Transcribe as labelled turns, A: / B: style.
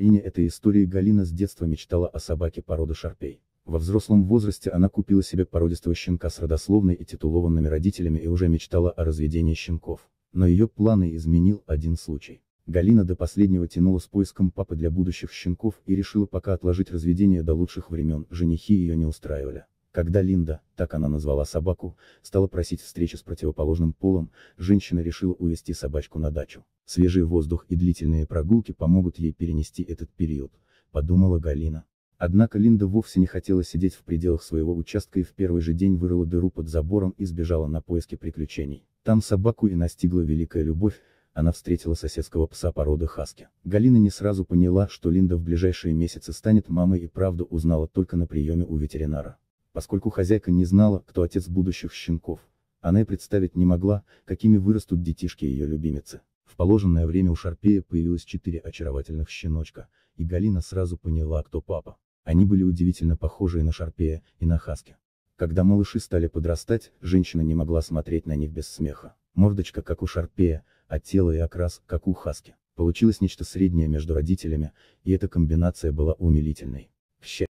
A: Героиня этой истории Галина с детства мечтала о собаке породы Шарпей. Во взрослом возрасте она купила себе породистого щенка с родословной и титулованными родителями и уже мечтала о разведении щенков. Но ее планы изменил один случай. Галина до последнего тянула с поиском папы для будущих щенков и решила пока отложить разведение до лучших времен, женихи ее не устраивали. Когда Линда, так она назвала собаку, стала просить встречи с противоположным полом, женщина решила увести собачку на дачу. Свежий воздух и длительные прогулки помогут ей перенести этот период, подумала Галина. Однако Линда вовсе не хотела сидеть в пределах своего участка и в первый же день вырыла дыру под забором и сбежала на поиски приключений. Там собаку и настигла великая любовь, она встретила соседского пса породы хаски. Галина не сразу поняла, что Линда в ближайшие месяцы станет мамой и правду узнала только на приеме у ветеринара. Поскольку хозяйка не знала, кто отец будущих щенков, она и представить не могла, какими вырастут детишки ее любимицы. В положенное время у Шарпея появилось четыре очаровательных щеночка, и Галина сразу поняла, кто папа. Они были удивительно похожи и на Шарпея, и на Хаски. Когда малыши стали подрастать, женщина не могла смотреть на них без смеха. Мордочка как у Шарпея, а тело и окрас как у Хаски. Получилось нечто среднее между родителями, и эта комбинация была умилительной. К